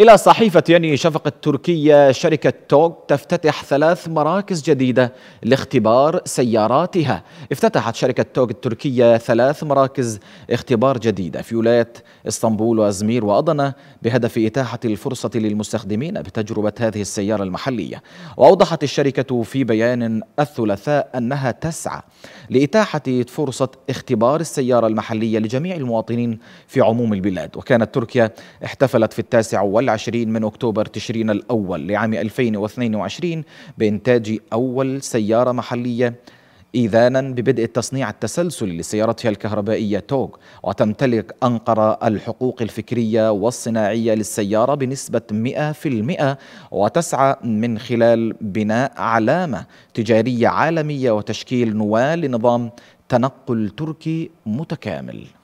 إلى صحيفة يني شفق التركية شركة توك تفتتح ثلاث مراكز جديدة لاختبار سياراتها افتتحت شركة توك التركية ثلاث مراكز اختبار جديدة في ولاية اسطنبول وأزمير وأضنة بهدف إتاحة الفرصة للمستخدمين بتجربة هذه السيارة المحلية وأوضحت الشركة في بيان الثلاثاء أنها تسعى لإتاحة فرصة اختبار السيارة المحلية لجميع المواطنين في عموم البلاد وكانت تركيا احتفلت في التاسع والعشرين العشرين من أكتوبر تشرين الأول لعام 2022 بإنتاج أول سيارة محلية إيذانا ببدء التصنيع التسلسل لسيارتها الكهربائية توغ وتمتلك أنقرة الحقوق الفكرية والصناعية للسيارة بنسبة 100% وتسعى من خلال بناء علامة تجارية عالمية وتشكيل نواة لنظام تنقل تركي متكامل